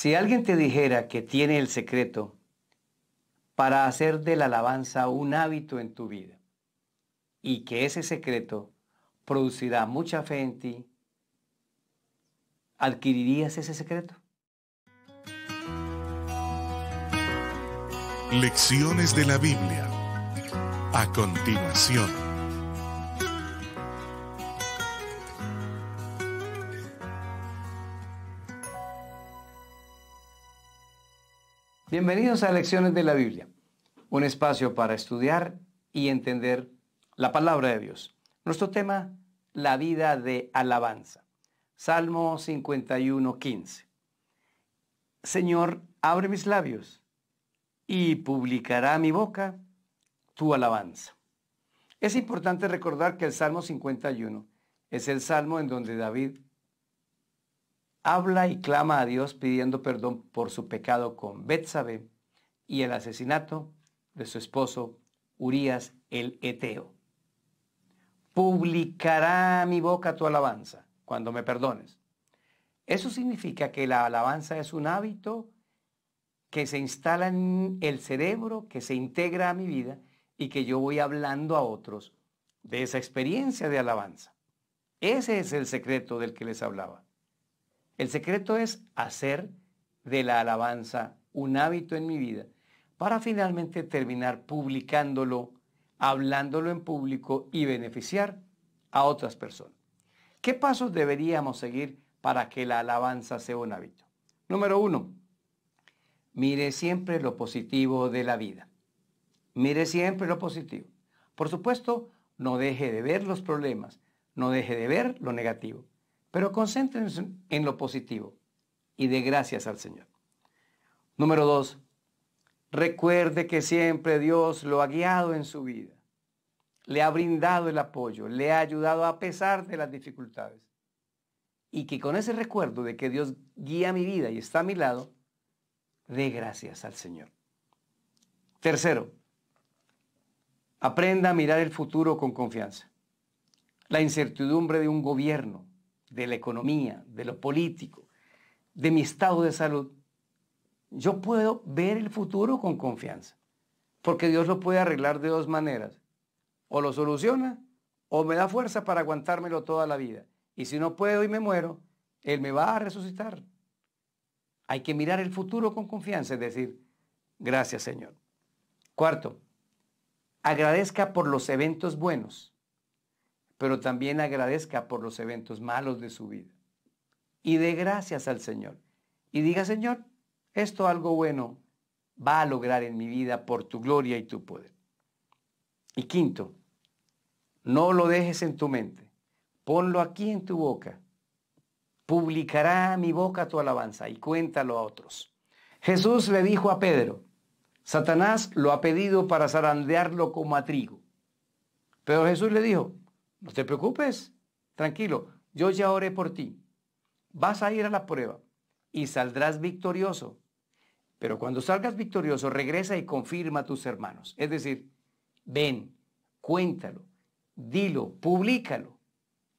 Si alguien te dijera que tiene el secreto para hacer de la alabanza un hábito en tu vida y que ese secreto producirá mucha fe en ti, ¿adquirirías ese secreto? Lecciones de la Biblia. A continuación. Bienvenidos a Lecciones de la Biblia, un espacio para estudiar y entender la palabra de Dios. Nuestro tema, la vida de alabanza. Salmo 51, 15. Señor, abre mis labios y publicará mi boca tu alabanza. Es importante recordar que el Salmo 51 es el salmo en donde David habla y clama a Dios pidiendo perdón por su pecado con Betsabe y el asesinato de su esposo Urias, el Eteo. Publicará mi boca tu alabanza cuando me perdones. Eso significa que la alabanza es un hábito que se instala en el cerebro, que se integra a mi vida y que yo voy hablando a otros de esa experiencia de alabanza. Ese es el secreto del que les hablaba. El secreto es hacer de la alabanza un hábito en mi vida para finalmente terminar publicándolo, hablándolo en público y beneficiar a otras personas. ¿Qué pasos deberíamos seguir para que la alabanza sea un hábito? Número uno, mire siempre lo positivo de la vida. Mire siempre lo positivo. Por supuesto, no deje de ver los problemas, no deje de ver lo negativo. Pero concéntrense en lo positivo y de gracias al Señor. Número dos, recuerde que siempre Dios lo ha guiado en su vida, le ha brindado el apoyo, le ha ayudado a pesar de las dificultades. Y que con ese recuerdo de que Dios guía mi vida y está a mi lado, dé gracias al Señor. Tercero, aprenda a mirar el futuro con confianza. La incertidumbre de un gobierno, de la economía, de lo político, de mi estado de salud, yo puedo ver el futuro con confianza. Porque Dios lo puede arreglar de dos maneras. O lo soluciona o me da fuerza para aguantármelo toda la vida. Y si no puedo y me muero, Él me va a resucitar. Hay que mirar el futuro con confianza, es decir, gracias Señor. Cuarto, agradezca por los eventos buenos pero también agradezca por los eventos malos de su vida. Y dé gracias al Señor. Y diga, Señor, esto algo bueno va a lograr en mi vida por tu gloria y tu poder. Y quinto, no lo dejes en tu mente, ponlo aquí en tu boca. Publicará mi boca tu alabanza y cuéntalo a otros. Jesús le dijo a Pedro, Satanás lo ha pedido para zarandearlo como a trigo. Pero Jesús le dijo, no te preocupes, tranquilo, yo ya oré por ti. Vas a ir a la prueba y saldrás victorioso. Pero cuando salgas victorioso, regresa y confirma a tus hermanos. Es decir, ven, cuéntalo, dilo, públicalo,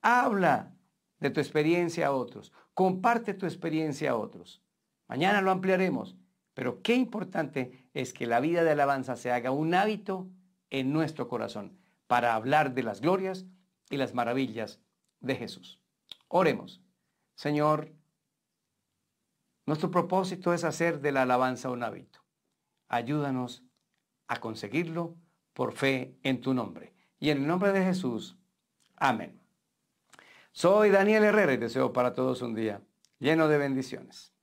habla de tu experiencia a otros, comparte tu experiencia a otros. Mañana lo ampliaremos, pero qué importante es que la vida de alabanza se haga un hábito en nuestro corazón para hablar de las glorias y las maravillas de Jesús. Oremos. Señor, nuestro propósito es hacer de la alabanza un hábito. Ayúdanos a conseguirlo por fe en tu nombre. Y en el nombre de Jesús. Amén. Soy Daniel Herrera y deseo para todos un día lleno de bendiciones.